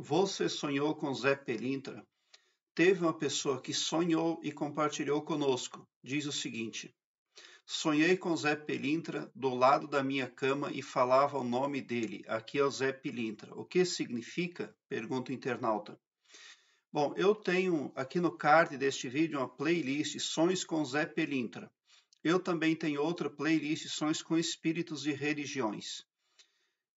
Você sonhou com Zé Pelintra? Teve uma pessoa que sonhou e compartilhou conosco. Diz o seguinte: Sonhei com Zé Pelintra do lado da minha cama e falava o nome dele. Aqui é o Zé Pelintra. O que significa? Pergunta o internauta. Bom, eu tenho aqui no card deste vídeo uma playlist Sonhos com Zé Pelintra. Eu também tenho outra playlist Sonhos com Espíritos e Religiões.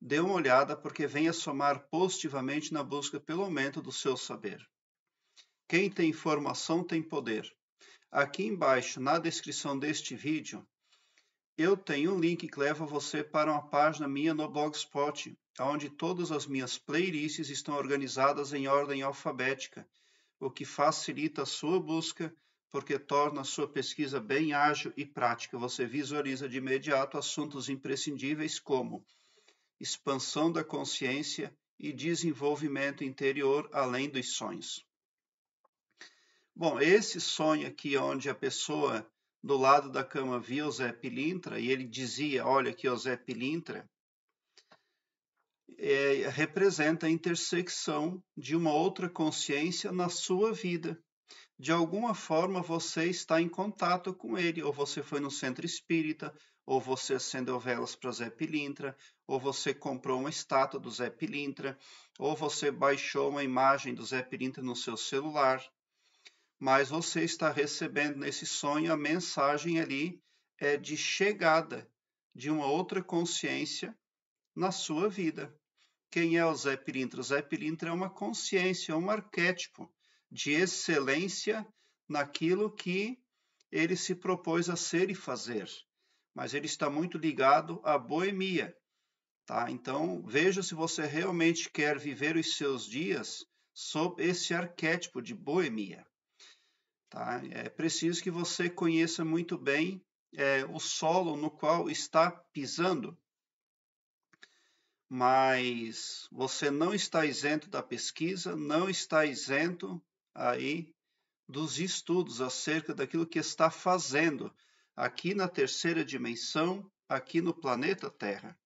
Dê uma olhada porque vem a somar positivamente na busca pelo aumento do seu saber. Quem tem informação tem poder. Aqui embaixo, na descrição deste vídeo, eu tenho um link que leva você para uma página minha no Blogspot, onde todas as minhas playlists estão organizadas em ordem alfabética, o que facilita a sua busca, porque torna a sua pesquisa bem ágil e prática. Você visualiza de imediato assuntos imprescindíveis como expansão da consciência e desenvolvimento interior além dos sonhos. Bom, esse sonho aqui onde a pessoa do lado da cama via o Zé Pilintra e ele dizia, olha aqui o Zé Pilintra, é, representa a intersecção de uma outra consciência na sua vida. De alguma forma você está em contato com ele, ou você foi no centro espírita, ou você acendeu velas para Zé Pilintra, ou você comprou uma estátua do Zé Pilintra, ou você baixou uma imagem do Zé Pilintra no seu celular. Mas você está recebendo nesse sonho a mensagem ali é de chegada de uma outra consciência na sua vida. Quem é o Zé Pilintra? O Zé Pilintra é uma consciência, um arquétipo de excelência naquilo que ele se propôs a ser e fazer mas ele está muito ligado à boemia. Tá? Então, veja se você realmente quer viver os seus dias sob esse arquétipo de boemia. Tá? É preciso que você conheça muito bem é, o solo no qual está pisando. Mas você não está isento da pesquisa, não está isento aí dos estudos acerca daquilo que está fazendo aqui na terceira dimensão, aqui no planeta Terra.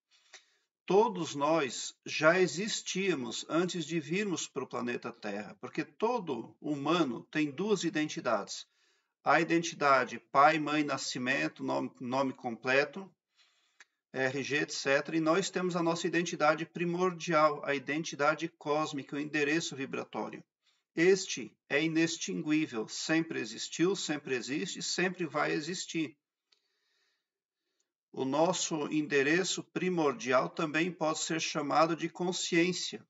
Todos nós já existíamos antes de virmos para o planeta Terra, porque todo humano tem duas identidades. A identidade pai, mãe, nascimento, nome, nome completo, RG, etc. E nós temos a nossa identidade primordial, a identidade cósmica, o endereço vibratório. Este é inextinguível, sempre existiu, sempre existe, sempre vai existir. O nosso endereço primordial também pode ser chamado de consciência.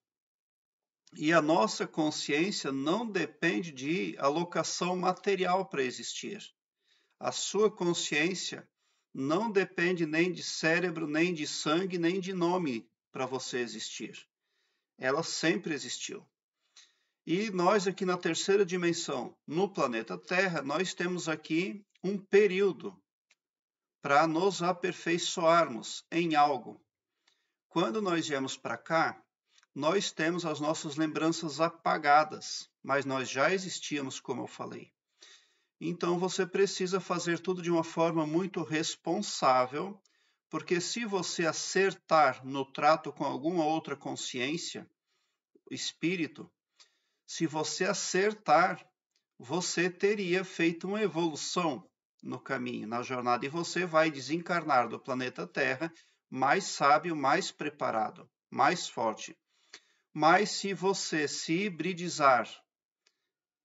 E a nossa consciência não depende de alocação material para existir. A sua consciência não depende nem de cérebro, nem de sangue, nem de nome para você existir. Ela sempre existiu. E nós aqui na terceira dimensão, no planeta Terra, nós temos aqui um período para nos aperfeiçoarmos em algo. Quando nós viemos para cá, nós temos as nossas lembranças apagadas, mas nós já existíamos, como eu falei. Então você precisa fazer tudo de uma forma muito responsável, porque se você acertar no trato com alguma outra consciência, espírito, se você acertar, você teria feito uma evolução no caminho, na jornada, e você vai desencarnar do planeta Terra mais sábio, mais preparado, mais forte. Mas se você se hibridizar,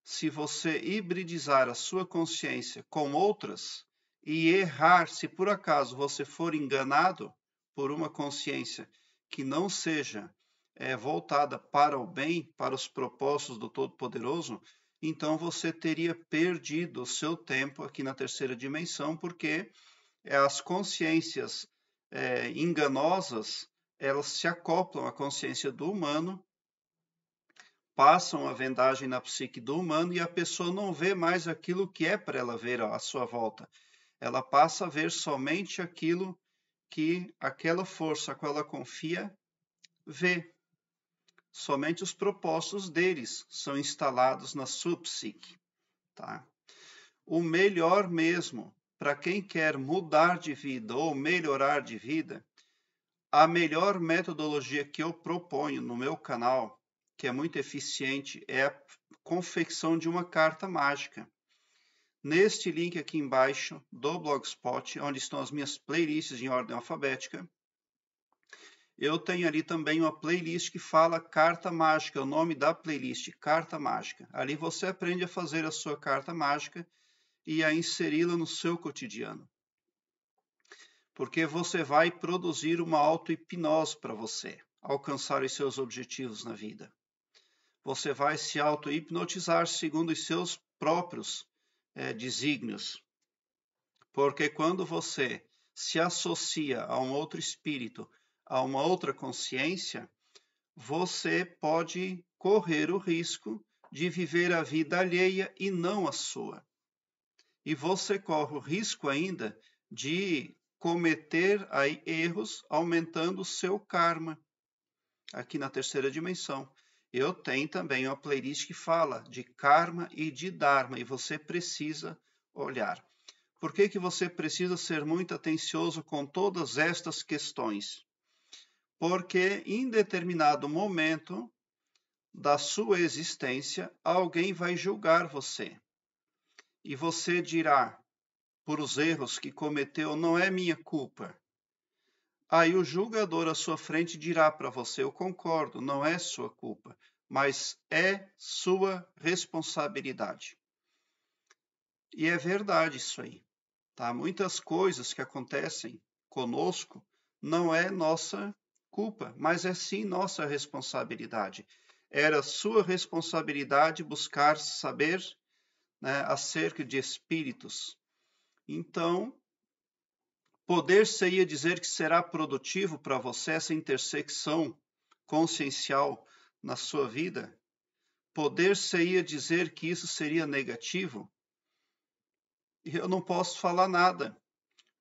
se você hibridizar a sua consciência com outras e errar, se por acaso você for enganado por uma consciência que não seja é voltada para o bem, para os propósitos do Todo-Poderoso, então você teria perdido o seu tempo aqui na terceira dimensão, porque eh, as consciências é, enganosas elas se acoplam à consciência do humano, passam a vendagem na psique do humano e a pessoa não vê mais aquilo que é para ela ver à sua volta. Ela passa a ver somente aquilo que aquela força a qual ela confia vê somente os propósitos deles são instalados na sua psique. Tá? O melhor mesmo, para quem quer mudar de vida ou melhorar de vida, a melhor metodologia que eu proponho no meu canal, que é muito eficiente, é a confecção de uma carta mágica. Neste link aqui embaixo do Blogspot, onde estão as minhas playlists em ordem alfabética, eu tenho ali também uma playlist que fala Carta Mágica, é o nome da playlist, Carta Mágica. Ali você aprende a fazer a sua carta mágica e a inseri-la no seu cotidiano. Porque você vai produzir uma auto-hipnose para você alcançar os seus objetivos na vida. Você vai se auto-hipnotizar segundo os seus próprios é, desígnios. Porque quando você se associa a um outro espírito a uma outra consciência, você pode correr o risco de viver a vida alheia e não a sua. E você corre o risco ainda de cometer aí erros, aumentando o seu karma. Aqui na terceira dimensão. Eu tenho também uma playlist que fala de karma e de dharma, e você precisa olhar. Por que, que você precisa ser muito atencioso com todas estas questões? porque em determinado momento da sua existência alguém vai julgar você. E você dirá: por os erros que cometeu, não é minha culpa. Aí o julgador à sua frente dirá para você: eu concordo, não é sua culpa, mas é sua responsabilidade. E é verdade isso aí. Tá? Muitas coisas que acontecem conosco não é nossa culpa, mas é sim nossa responsabilidade. Era sua responsabilidade buscar saber né, acerca de espíritos. Então, poder ia dizer que será produtivo para você essa intersecção consciencial na sua vida? Poder ia dizer que isso seria negativo? Eu não posso falar nada,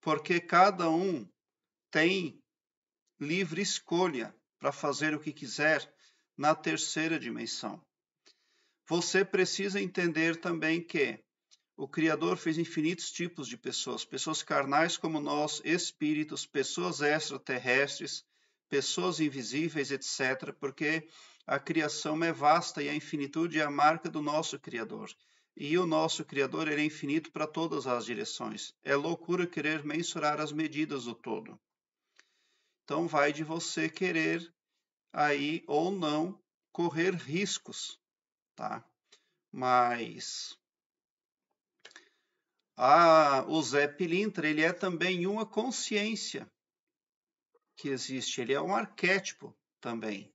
porque cada um tem livre escolha para fazer o que quiser na terceira dimensão. Você precisa entender também que o Criador fez infinitos tipos de pessoas: pessoas carnais como nós, espíritos, pessoas extraterrestres, pessoas invisíveis, etc., porque a criação é vasta e a infinitude é a marca do nosso Criador. E o nosso Criador é infinito para todas as direções. É loucura querer mensurar as medidas do todo. Então vai de você querer aí ou não correr riscos, tá? Mas a, o Zé Pilintra, ele é também uma consciência que existe, ele é um arquétipo também.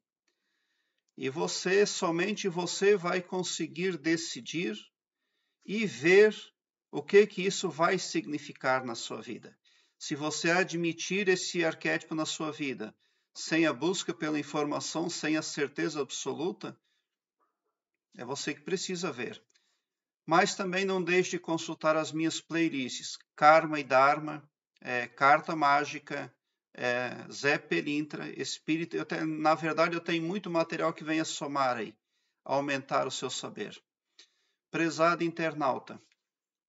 E você, somente você vai conseguir decidir e ver o que que isso vai significar na sua vida. Se você admitir esse arquétipo na sua vida, sem a busca pela informação, sem a certeza absoluta, é você que precisa ver. Mas também não deixe de consultar as minhas playlists Karma e Dharma, é, Carta Mágica, é, Zé Pelintra, Espírito. Eu tenho, na verdade, eu tenho muito material que venha somar aí, aumentar o seu saber. Prezado internauta,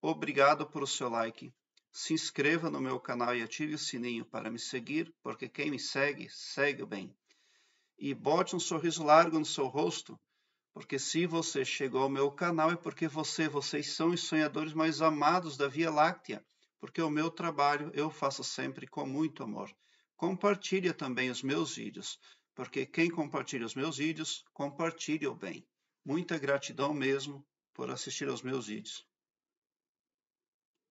obrigado pelo seu like. Se inscreva no meu canal e ative o sininho para me seguir, porque quem me segue, segue bem. E bote um sorriso largo no seu rosto, porque se você chegou ao meu canal é porque você, vocês são os sonhadores mais amados da Via Láctea, porque o meu trabalho eu faço sempre com muito amor. Compartilhe também os meus vídeos, porque quem compartilha os meus vídeos, compartilha o bem. Muita gratidão mesmo por assistir aos meus vídeos.